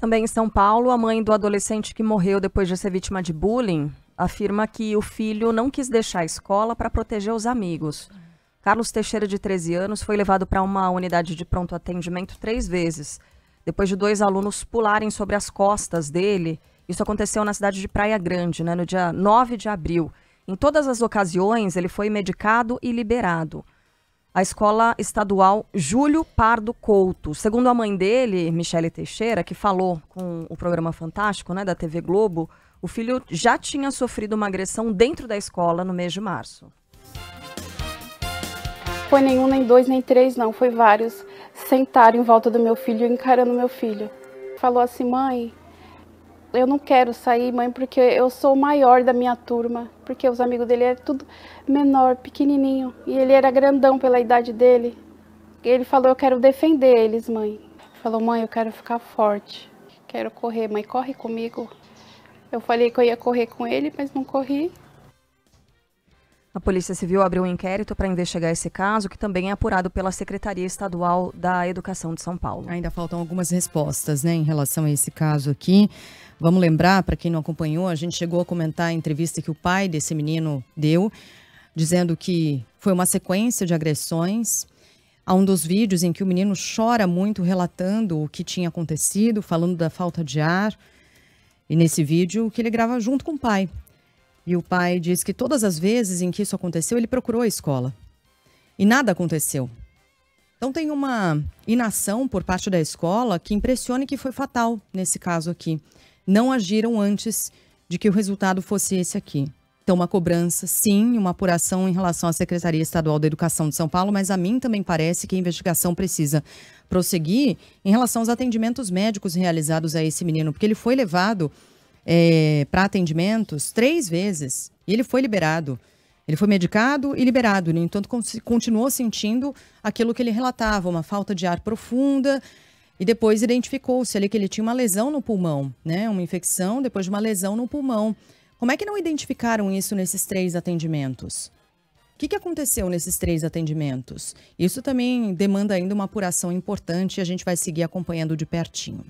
Também em São Paulo, a mãe do adolescente que morreu depois de ser vítima de bullying afirma que o filho não quis deixar a escola para proteger os amigos. Carlos Teixeira, de 13 anos, foi levado para uma unidade de pronto atendimento três vezes, depois de dois alunos pularem sobre as costas dele. Isso aconteceu na cidade de Praia Grande, né, no dia 9 de abril. Em todas as ocasiões, ele foi medicado e liberado a escola estadual Júlio Pardo Couto. Segundo a mãe dele, Michele Teixeira, que falou com o programa Fantástico, né, da TV Globo, o filho já tinha sofrido uma agressão dentro da escola no mês de março. Foi nenhum, nem dois, nem três, não. Foi vários. Sentaram em volta do meu filho, encarando meu filho. Falou assim, mãe, eu não quero sair, mãe, porque eu sou o maior da minha turma, porque os amigos dele eram é tudo menor, pequenininho, e ele era grandão pela idade dele. E ele falou, eu quero defender eles, mãe. Ele falou, mãe, eu quero ficar forte, quero correr, mãe, corre comigo. Eu falei que eu ia correr com ele, mas não corri. A Polícia Civil abriu um inquérito para investigar esse caso, que também é apurado pela Secretaria Estadual da Educação de São Paulo. Ainda faltam algumas respostas né, em relação a esse caso aqui. Vamos lembrar, para quem não acompanhou, a gente chegou a comentar a entrevista que o pai desse menino deu, dizendo que foi uma sequência de agressões. Há um dos vídeos em que o menino chora muito, relatando o que tinha acontecido, falando da falta de ar. E nesse vídeo que ele grava junto com o pai. E o pai diz que todas as vezes em que isso aconteceu, ele procurou a escola. E nada aconteceu. Então tem uma inação por parte da escola que impressione que foi fatal nesse caso aqui. Não agiram antes de que o resultado fosse esse aqui. Então, uma cobrança, sim, uma apuração em relação à Secretaria Estadual da Educação de São Paulo, mas a mim também parece que a investigação precisa prosseguir em relação aos atendimentos médicos realizados a esse menino, porque ele foi levado é, para atendimentos três vezes e ele foi liberado. Ele foi medicado e liberado, no né? entanto, continuou sentindo aquilo que ele relatava, uma falta de ar profunda. E depois identificou-se ali que ele tinha uma lesão no pulmão, né? Uma infecção depois de uma lesão no pulmão. Como é que não identificaram isso nesses três atendimentos? O que, que aconteceu nesses três atendimentos? Isso também demanda ainda uma apuração importante e a gente vai seguir acompanhando de pertinho.